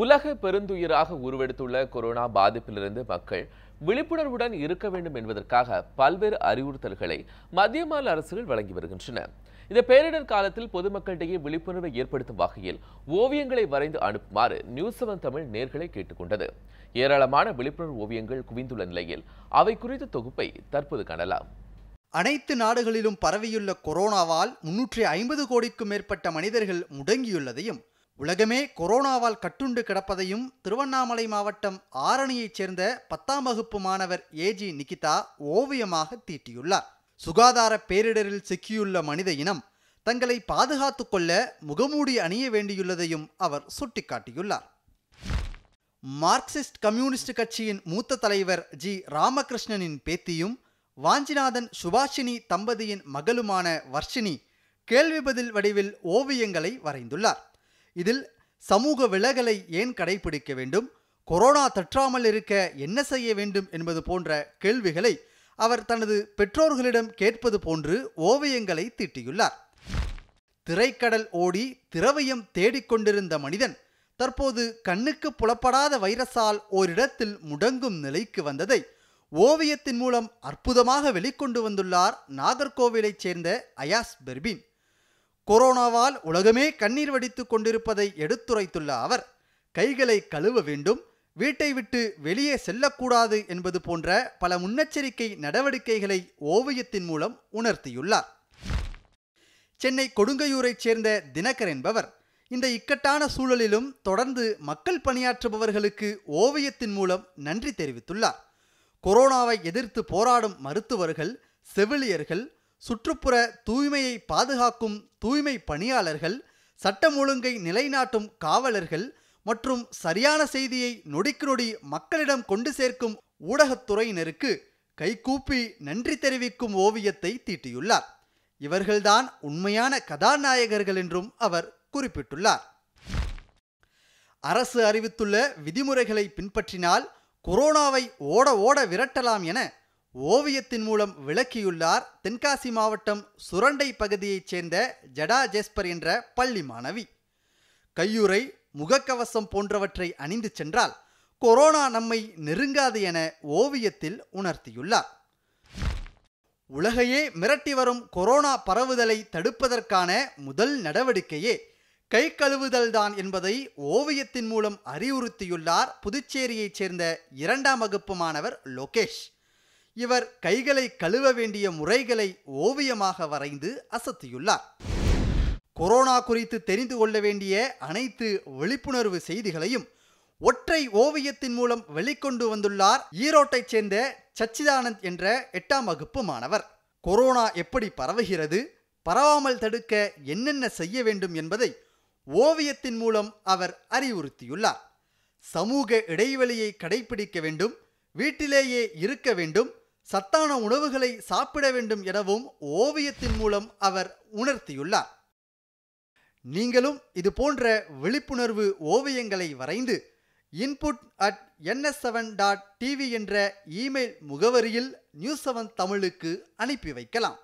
உலக பெருந்துயிராக உருவெடுத்துள்ள கொரோனா பாதிப்பிலிருந்து மக்கள் விழிப்புணர்வுடன் இருக்க வேண்டும் என்பதற்காக பல்வேறு அறிவுறுத்தல்களை மத்திய மாநில அரசுகள் வழங்கி வருகின்றன இந்த பேரிடர் காலத்தில் பொதுமக்களிடையே விழிப்புணர்வை ஏற்படுத்தும் வகையில் ஓவியங்களை வரைந்து அனுப்புமாறு நியூஸ் செவன் தமிழ் நேர்களை கேட்டுக்கொண்டது ஏராளமான விழிப்புணர்வு ஓவியங்கள் குவிந்துள்ள நிலையில் அவை குறித்த தொகுப்பை தற்போது காணலாம் அனைத்து நாடுகளிலும் பரவியுள்ள கொரோனாவால் முன்னூற்றி ஐம்பது கோடிக்கும் மேற்பட்ட மனிதர்கள் முடங்கியுள்ளதையும் உலகமே கொரோனாவால் கட்டுண்டு கிடப்பதையும் திருவண்ணாமலை மாவட்டம் ஆரணியைச் சேர்ந்த பத்தாம் வகுப்பு மாணவர் ஏஜி நிகிதா ஓவியமாக தீட்டியுள்ளார் சுகாதார பேரிடரில் சிக்கியுள்ள மனித இனம் தங்களை பாதுகாத்து கொள்ள முகமூடி அணிய வேண்டியுள்ளதையும் அவர் சுட்டிக்காட்டியுள்ளார் மார்க்சிஸ்ட் கம்யூனிஸ்ட் கட்சியின் மூத்த தலைவர் ஜி ராமகிருஷ்ணனின் பேத்தியும் வாஞ்சிநாதன் சுபாஷினி தம்பதியின் மகளுமான வர்ஷினி கேள்வி பதில் வடிவில் ஓவியங்களை வரைந்துள்ளார் இதில் சமூக விலகலை ஏன் கடைபிடிக்க வேண்டும் கொரோனா தற்றாமல் இருக்க என்ன செய்ய வேண்டும் என்பது போன்ற கேள்விகளை அவர் தனது பெற்றோர்களிடம் கேட்பது போன்று ஓவியங்களை தீட்டியுள்ளார் திரைக்கடல் ஓடி திரவியம் தேடிக்கொண்டிருந்த மனிதன் தற்போது கண்ணுக்கு புலப்படாத வைரஸால் ஓரிடத்தில் முடங்கும் நிலைக்கு வந்ததை ஓவியத்தின் மூலம் அற்புதமாக வெளிக்கொண்டு வந்துள்ளார் நாகர்கோவிலைச் சேர்ந்த அயாஸ் பெர்பின் கொரோனாவால் உலகமே கண்ணீர் வடித்து கொண்டிருப்பதை எடுத்துரைத்துள்ள அவர் கைகளை கழுவ வேண்டும் வீட்டை விட்டு வெளியே செல்லக்கூடாது என்பது போன்ற பல முன்னெச்சரிக்கை நடவடிக்கைகளை ஓவியத்தின் மூலம் உணர்த்தியுள்ளார் சென்னை கொடுங்கையூரைச் சேர்ந்த தினகர் என்பவர் இந்த இக்கட்டான சூழலிலும் தொடர்ந்து மக்கள் பணியாற்றுபவர்களுக்கு ஓவியத்தின் மூலம் நன்றி தெரிவித்துள்ளார் கொரோனாவை எதிர்த்து போராடும் மருத்துவர்கள் செவிலியர்கள் சுற்றுப்புற தூய்மையை பாதுகாக்கும் தூய்மை பணியாளர்கள் சட்டம் ஒழுங்கை நிலைநாட்டும் காவலர்கள் மற்றும் சரியான செய்தியை நொடிக்கு நொடி மக்களிடம் கொண்டு சேர்க்கும் ஊடகத்துறையினருக்கு கைகூப்பி நன்றி தெரிவிக்கும் ஓவியத்தை தீட்டியுள்ளார் இவர்கள்தான் உண்மையான கதாநாயகர்கள் என்றும் அவர் குறிப்பிட்டுள்ளார் அரசு அறிவித்துள்ள விதிமுறைகளை பின்பற்றினால் கொரோனாவை ஓட ஓட விரட்டலாம் என ஓவியத்தின் மூலம் விளக்கியுள்ளார் தென்காசி மாவட்டம் சுரண்டை பகுதியைச் சேர்ந்த ஜடா ஜெஸ்பர் என்ற பள்ளி மாணவி கையுறை முகக்கவசம் போன்றவற்றை அணிந்து சென்றால் கொரோனா நம்மை நெருங்காது என ஓவியத்தில் உணர்த்தியுள்ளார் உலகையே மிரட்டி வரும் கொரோனா பரவுதலை தடுப்பதற்கான முதல் நடவடிக்கையே கை கழுவுதல்தான் என்பதை ஓவியத்தின் மூலம் அறிவுறுத்தியுள்ளார் புதுச்சேரியைச் சேர்ந்த இரண்டாம் வகுப்பு மாணவர் லோகேஷ் இவர் கைகளை கழுவ வேண்டிய முறைகளை ஓவியமாக வரைந்து அசத்தியுள்ளார் கொரோனா குறித்து தெரிந்து கொள்ள வேண்டிய அனைத்து விழிப்புணர்வு செய்திகளையும் ஒற்றை ஓவியத்தின் மூலம் வெளிக்கொண்டு வந்துள்ளார் ஈரோட்டைச் சேர்ந்த சச்சிதானந்த் என்ற எட்டாம் வகுப்பு மாணவர் கொரோனா எப்படி பரவுகிறது பரவாமல் தடுக்க என்னென்ன செய்ய வேண்டும் என்பதை ஓவியத்தின் மூலம் அவர் அறிவுறுத்தியுள்ளார் சமூக இடைவெளியை கடைபிடிக்க வேண்டும் வீட்டிலேயே இருக்க வேண்டும் சத்தான உணவுகளை சாப்பிட வேண்டும் எனவும் ஓவியத்தின் மூலம் அவர் உணர்த்தியுள்ளார் நீங்களும் இது போன்ற விழிப்புணர்வு ஓவியங்களை வரைந்து input at NS seven dot TV என்ற இமெயில் முகவரியில் நியூஸ் செவன் தமிழுக்கு அனுப்பி வைக்கலாம்